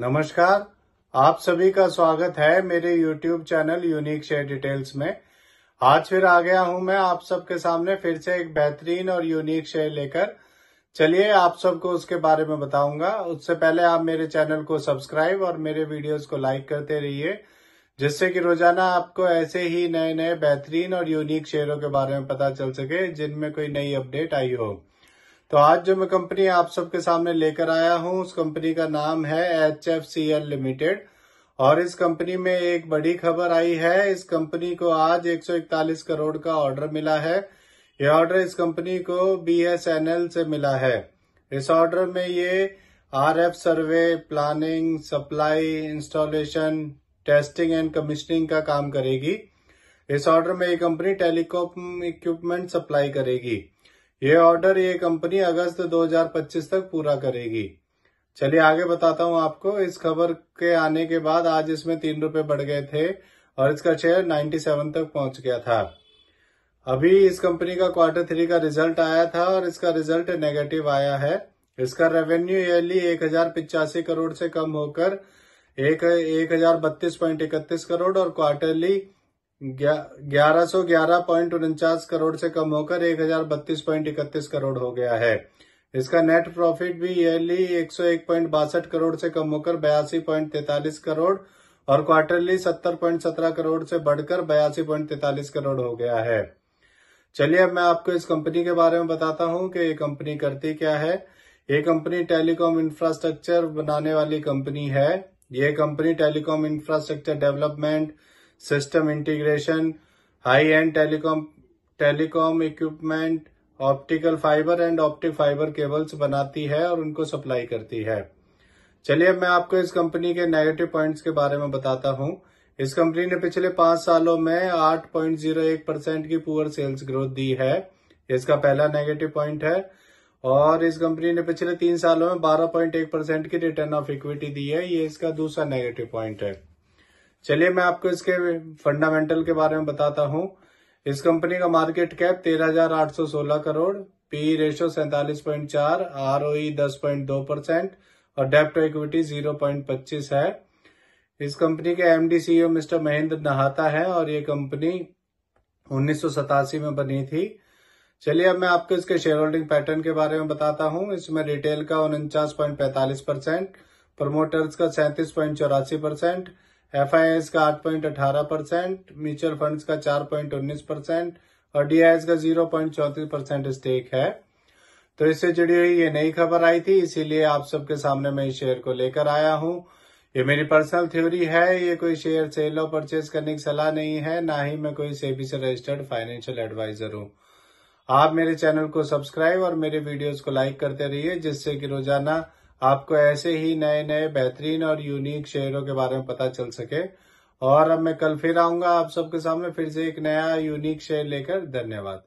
नमस्कार आप सभी का स्वागत है मेरे YouTube channel unique share details में आज फिर आ गया हूं मैं आप सबके सामने फिर से एक बेहतरीन और यूनिक शेयर लेकर चलिए आप सबको उसके बारे में बताऊंगा उससे पहले आप मेरे चैनल को सब्सक्राइब और मेरे वीडियोस को लाइक करते रहिए जिससे कि रोजाना आपको ऐसे ही नए नए बेहतरीन और यूनिक शेयरों के बारे में पता चल सके जिनमें कोई नई अपडेट आई हो तो आज जो मैं कंपनी आप सबके सामने लेकर आया हूं उस कंपनी का नाम है H F C L limited और इस कंपनी में एक बड़ी खबर आई है इस कंपनी को आज 141 करोड़ का ऑर्डर मिला है यह ऑर्डर इस कंपनी को बीएसएनएल से मिला है इस ऑर्डर में ये RF survey planning supply installation testing and commissioning का काम करेगी इस ऑर्डर में ये कंपनी टेलीकॉम इक्विपमेंट सप्लाई करेगी ये ऑर्डर ये कंपनी अगस्त 2025 तक पूरा करेगी चलिए आगे बताता हूँ आपको इस खबर के आने के बाद आज इसमें तीन रूपये बढ़ गए थे और इसका शेयर 97 तक पहुंच गया था अभी इस कंपनी का क्वार्टर थ्री का रिजल्ट आया था और इसका रिजल्ट नेगेटिव आया है इसका रेवेन्यू ईयरली एक हजार पिचासी करोड़ से कम होकर एक एक हजार बत्तीस इकतीस करोड़ और क्वार्टरली ग्यारह सौ ग्यारह पॉइंट उनचास करोड़ से कम होकर एक हजार बत्तीस पॉइंट इकतीस करोड़ हो गया है इसका नेट प्रॉफिट भी ईयरली एक सौ एक पॉइंट बासठ करोड़ से कम होकर बयासी पॉइंट तैतालीस करोड़ और क्वार्टरली सत्तर पॉइंट सत्रह करोड़ से बढ़कर बयासी पॉइंट तैतालीस करोड़ हो गया है चलिए अब मैं आपको इस कंपनी के बारे में बताता हूँ कि ये कंपनी करती क्या है ये कंपनी टेलीकॉम इंफ्रास्ट्रक्चर बनाने वाली कंपनी है ये company telecom infrastructure development system integration high end telecom telecom equipment optical fibre and optic fibre cables बनाती है और उनको सप्लाई करती है चलिए अब मैं आपको इस कंपनी के नेगेटिव पॉइंट्स के बारे में बताता हूं इस कंपनी ने पिछले पांच सालों में 8.01 परसेंट की पुअर सेल्स ग्रोथ दी है इसका पहला नेगेटिव पॉइंट है और इस कंपनी ने पिछले तीन सालों में 12.1 परसेंट की रिटर्न ऑफ इक्विटी दी है ये इसका दूसरा नेगेटिव पॉइंट है चलिए मैं आपको इसके फंडामेंटल के बारे में बताता हूँ इस कंपनी का market cap 13,816 crore P ratio e सैतालीस पॉइंट चार आर e दस पॉइंट दो परसेंट और debt to equity zero point पच्चीस है इस कंपनी के MD CEO e mister Mahendra Nahata है और ये कंपनी उन्नीस में बनी थी चलिए अब मैं आपको इसके शेयर होल्डिंग पैटर्न के बारे में बताता हूँ इसमें रिटेल का उनचास परसेंट प्रमोटर्स का सैंतीस चौरासी परसेंट एफ का आठ पॉइंट अठारह परसेंट म्यूचुअल फंड का चार पॉइंट उन्नीस परसेंट और डीआईएस का जीरो पॉइंट चौतीस परसेंट स्टेक है तो इससे जुड़ी हुई ये नई खबर आई थी इसीलिए आप सबके सामने मैं इस शेयर को लेकर आया हूँ ये मेरी पर्सनल थ्योरी है ये कोई शेयर सेल और परचेज करने की सलाह नहीं है ना ही मैं कोई सेबी से रजिस्टर्ड फाइनेंशियल एडवाइजर हूँ आप मेरे चैनल को सब्सक्राइब और मेरे वीडियोस को लाइक करते रहिए जिससे कि रोजाना आपको ऐसे ही नए नए बेहतरीन और यूनिक शेयरों के बारे में पता चल सके और अब मैं कल फिर आऊंगा आप सबके सामने फिर से एक नया यूनिक शेयर लेकर धन्यवाद